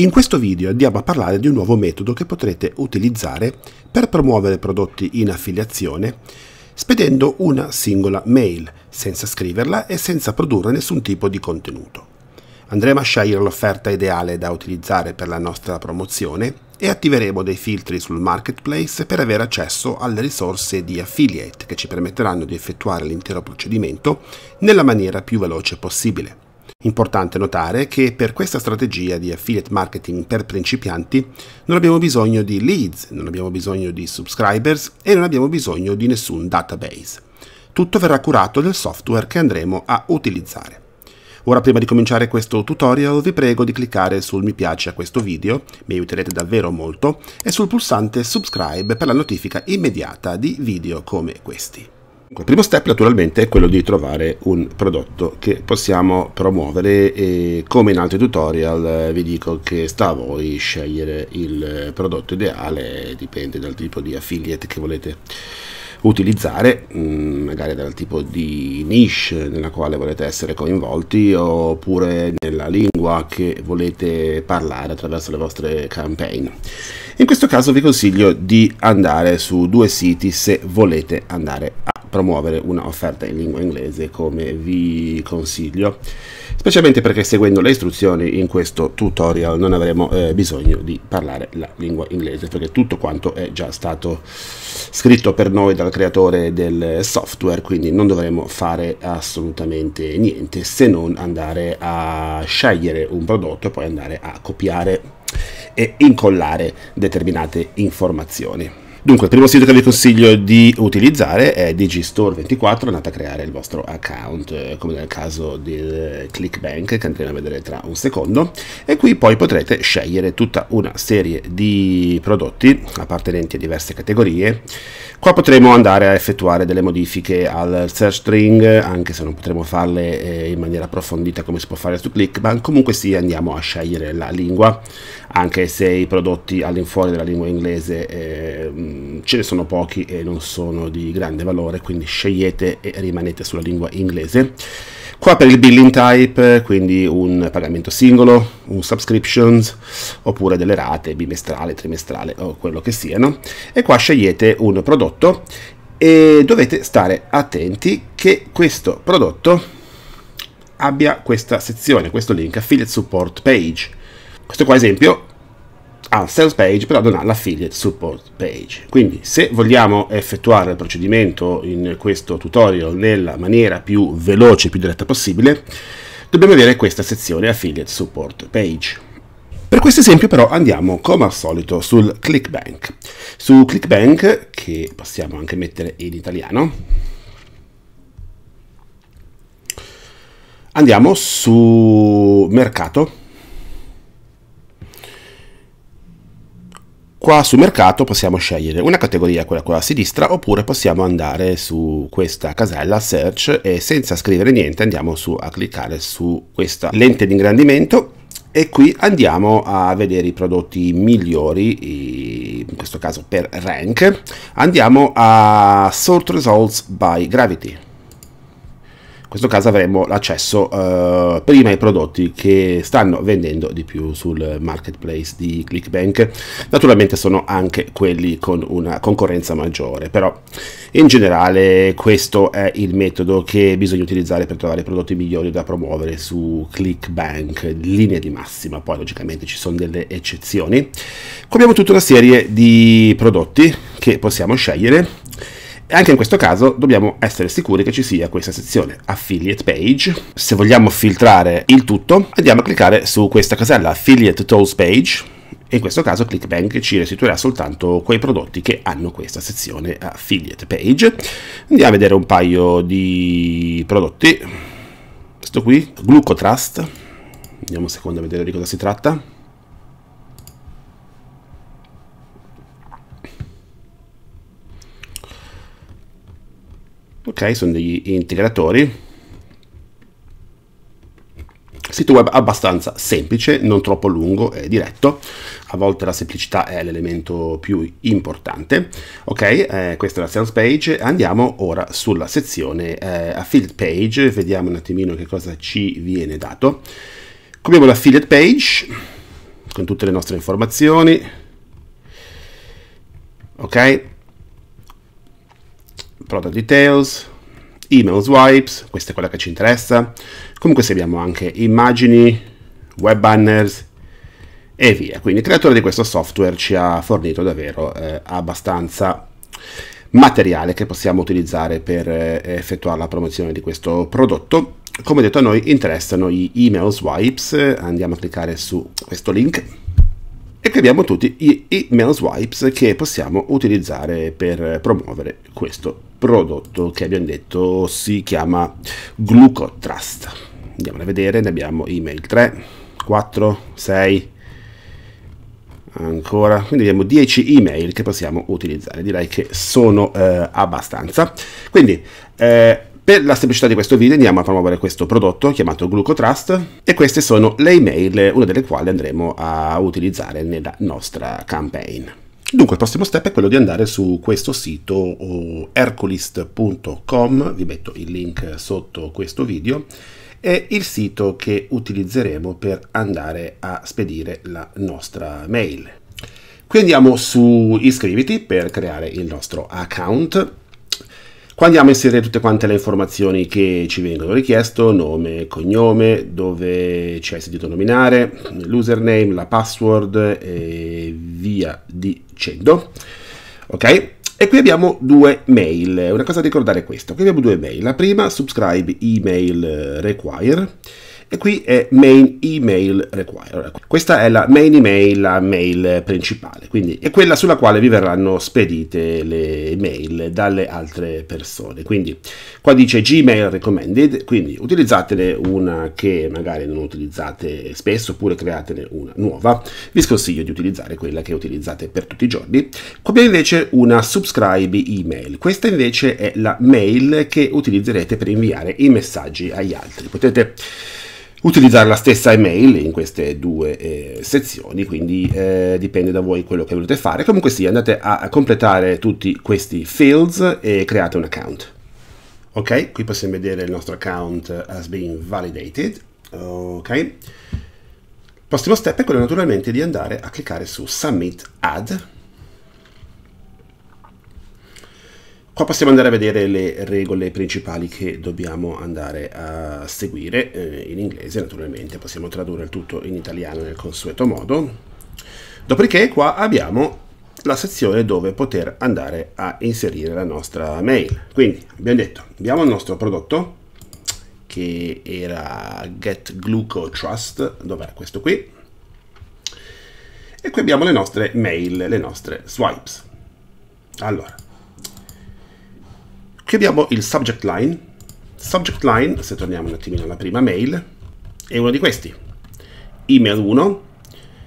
In questo video andiamo a parlare di un nuovo metodo che potrete utilizzare per promuovere prodotti in affiliazione spedendo una singola mail senza scriverla e senza produrre nessun tipo di contenuto. Andremo a scegliere l'offerta ideale da utilizzare per la nostra promozione e attiveremo dei filtri sul marketplace per avere accesso alle risorse di affiliate che ci permetteranno di effettuare l'intero procedimento nella maniera più veloce possibile. Importante notare che per questa strategia di affiliate marketing per principianti non abbiamo bisogno di leads, non abbiamo bisogno di subscribers e non abbiamo bisogno di nessun database. Tutto verrà curato nel software che andremo a utilizzare. Ora prima di cominciare questo tutorial vi prego di cliccare sul mi piace a questo video, mi aiuterete davvero molto, e sul pulsante subscribe per la notifica immediata di video come questi. Il primo step naturalmente è quello di trovare un prodotto che possiamo promuovere e come in altri tutorial eh, vi dico che sta a voi scegliere il prodotto ideale, dipende dal tipo di affiliate che volete utilizzare, mm, magari dal tipo di niche nella quale volete essere coinvolti oppure nella lingua che volete parlare attraverso le vostre campaign. In questo caso vi consiglio di andare su due siti se volete andare a promuovere una offerta in lingua inglese come vi consiglio specialmente perché seguendo le istruzioni in questo tutorial non avremo eh, bisogno di parlare la lingua inglese perché tutto quanto è già stato scritto per noi dal creatore del software quindi non dovremo fare assolutamente niente se non andare a scegliere un prodotto e poi andare a copiare e incollare determinate informazioni Dunque, il primo sito che vi consiglio di utilizzare è Digistore24, andate a creare il vostro account, eh, come nel caso di ClickBank, che andremo a vedere tra un secondo, e qui poi potrete scegliere tutta una serie di prodotti appartenenti a diverse categorie, Qua potremo andare a effettuare delle modifiche al search string, anche se non potremo farle eh, in maniera approfondita come si può fare su Clickbank, comunque sì andiamo a scegliere la lingua, anche se i prodotti all'infuori della lingua inglese eh, mm, ce ne sono pochi e non sono di grande valore, quindi scegliete e rimanete sulla lingua inglese. Qua per il billing type, quindi un pagamento singolo, un subscriptions, oppure delle rate bimestrale, trimestrale o quello che siano. E qua scegliete un prodotto prodotto e dovete stare attenti che questo prodotto abbia questa sezione, questo link affiliate support page. Questo qua esempio ha sales page però non ha l'affiliate support page. Quindi se vogliamo effettuare il procedimento in questo tutorial nella maniera più veloce, e più diretta possibile, dobbiamo avere questa sezione affiliate support page. Per questo esempio però andiamo come al solito sul ClickBank. Su ClickBank, che possiamo anche mettere in italiano, andiamo su mercato. Qua su mercato possiamo scegliere una categoria, quella qua a sinistra, oppure possiamo andare su questa casella search e senza scrivere niente andiamo su, a cliccare su questa lente di ingrandimento e qui andiamo a vedere i prodotti migliori, in questo caso per rank, andiamo a Sort Results by Gravity questo caso avremo l'accesso eh, prima ai prodotti che stanno vendendo di più sul marketplace di Clickbank. Naturalmente sono anche quelli con una concorrenza maggiore, però in generale questo è il metodo che bisogna utilizzare per trovare i prodotti migliori da promuovere su Clickbank, linea di massima, poi logicamente ci sono delle eccezioni. Qui abbiamo tutta una serie di prodotti che possiamo scegliere e anche in questo caso dobbiamo essere sicuri che ci sia questa sezione affiliate page. Se vogliamo filtrare il tutto, andiamo a cliccare su questa casella affiliate tools page in questo caso ClickBank ci restituirà soltanto quei prodotti che hanno questa sezione affiliate page. Andiamo a vedere un paio di prodotti. Questo qui, Glucotrust. Andiamo un secondo a vedere di cosa si tratta. ok sono degli integratori sito web abbastanza semplice non troppo lungo e diretto a volte la semplicità è l'elemento più importante ok eh, questa è la sales page andiamo ora sulla sezione eh, affiliate page vediamo un attimino che cosa ci viene dato abbiamo l'affiliate page con tutte le nostre informazioni ok product details, email swipes, questa è quella che ci interessa. Comunque se abbiamo anche immagini, web banners e via. Quindi il creatore di questo software ci ha fornito davvero eh, abbastanza materiale che possiamo utilizzare per eh, effettuare la promozione di questo prodotto. Come detto a noi interessano gli email swipes, andiamo a cliccare su questo link e qui abbiamo tutti i email swipes che possiamo utilizzare per promuovere questo prodotto che abbiamo detto si chiama Glucotrust. Andiamo a vedere, ne abbiamo email 3, 4, 6, ancora quindi abbiamo 10 email che possiamo utilizzare direi che sono eh, abbastanza quindi eh, per la semplicità di questo video andiamo a promuovere questo prodotto chiamato Glucotrust e queste sono le email, una delle quali andremo a utilizzare nella nostra campaign. Dunque il prossimo step è quello di andare su questo sito eh, herculist.com, vi metto il link sotto questo video, è il sito che utilizzeremo per andare a spedire la nostra mail. Qui andiamo su iscriviti per creare il nostro account Qua andiamo a inserire tutte quante le informazioni che ci vengono richiesto, nome, cognome, dove ci hai sentito nominare, l'username, la password e via dicendo. Ok? E qui abbiamo due mail. Una cosa da ricordare è questa. Qui abbiamo due mail. La prima, subscribe email require e qui è main email require. Questa è la main email, la mail principale, quindi è quella sulla quale vi verranno spedite le mail dalle altre persone. Quindi qua dice Gmail recommended, quindi utilizzatene una che magari non utilizzate spesso oppure createne una nuova. Vi sconsiglio di utilizzare quella che utilizzate per tutti i giorni. Qui abbiamo invece una subscribe email. Questa invece è la mail che utilizzerete per inviare i messaggi agli altri. Potete utilizzare la stessa email in queste due eh, sezioni, quindi eh, dipende da voi quello che volete fare. Comunque sì, andate a completare tutti questi fields e create un account. Ok, qui possiamo vedere il nostro account has been validated. Ok. Il prossimo step è quello naturalmente di andare a cliccare su Submit Add. Qua possiamo andare a vedere le regole principali che dobbiamo andare a seguire eh, in inglese, naturalmente possiamo tradurre il tutto in italiano nel consueto modo. Dopodiché qua abbiamo la sezione dove poter andare a inserire la nostra mail. Quindi abbiamo detto, abbiamo il nostro prodotto che era Get Gluco Trust, dov'era questo qui? E qui abbiamo le nostre mail, le nostre swipes. Allora, Chiudiamo il subject line. Subject line, se torniamo un attimino alla prima mail, è uno di questi. Email 1,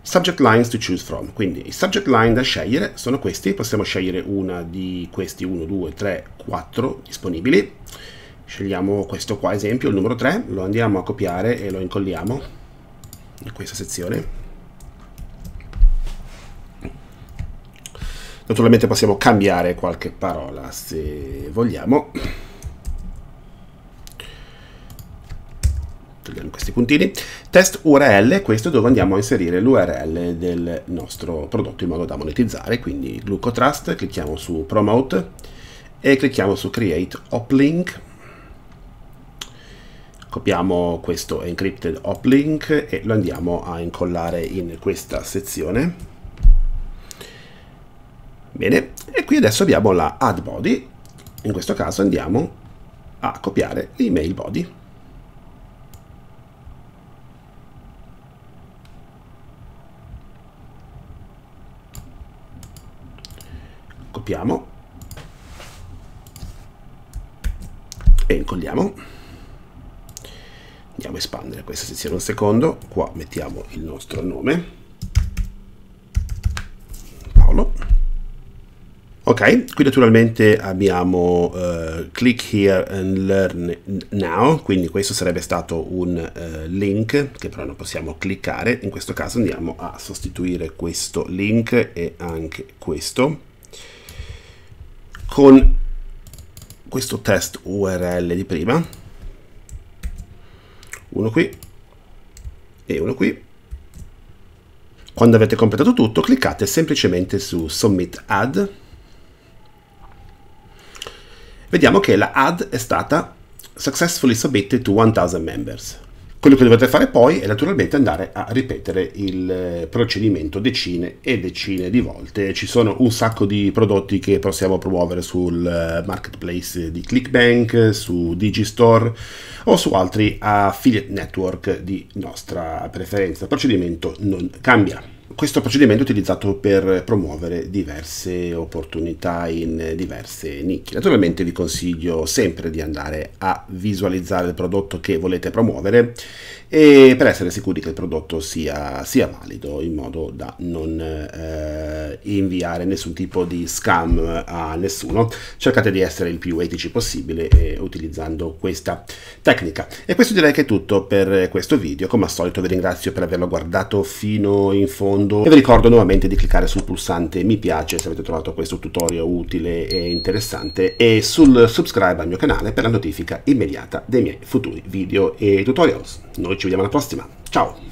subject lines to choose from. Quindi i subject line da scegliere sono questi, possiamo scegliere una di questi 1, 2, 3, 4 disponibili. Scegliamo questo qua esempio, il numero 3, lo andiamo a copiare e lo incolliamo in questa sezione. Naturalmente possiamo cambiare qualche parola se vogliamo. Togliamo questi puntini. Test URL, questo è dove andiamo a inserire l'URL del nostro prodotto in modo da monetizzare, quindi GlucoTrust, clicchiamo su Promote e clicchiamo su Create Uplink copiamo questo encrypted uplink e lo andiamo a incollare in questa sezione Bene, e qui adesso abbiamo la add body, in questo caso andiamo a copiare l'email body. Copiamo e incolliamo. Andiamo a espandere questa sezione un secondo, qua mettiamo il nostro nome. Ok, qui naturalmente abbiamo uh, click here and learn now, quindi questo sarebbe stato un uh, link che però non possiamo cliccare, in questo caso andiamo a sostituire questo link e anche questo con questo test URL di prima, uno qui e uno qui. Quando avete completato tutto cliccate semplicemente su Submit add vediamo che la ad è stata successfully submitted to 1000 members. Quello che dovete fare poi è naturalmente andare a ripetere il eh, procedimento decine e decine di volte. Ci sono un sacco di prodotti che possiamo promuovere sul eh, marketplace di Clickbank, su Digistore o su altri affiliate network di nostra preferenza. Il procedimento non cambia questo procedimento è utilizzato per promuovere diverse opportunità in diverse nicchie. Naturalmente vi consiglio sempre di andare a visualizzare il prodotto che volete promuovere e per essere sicuri che il prodotto sia, sia valido in modo da non eh, inviare nessun tipo di scam a nessuno. Cercate di essere il più etici possibile eh, utilizzando questa tecnica. E questo direi che è tutto per questo video. Come al solito vi ringrazio per averlo guardato fino in fondo mondo e vi ricordo nuovamente di cliccare sul pulsante mi piace se avete trovato questo tutorial utile e interessante e sul subscribe al mio canale per la notifica immediata dei miei futuri video e tutorials. Noi ci vediamo alla prossima, ciao!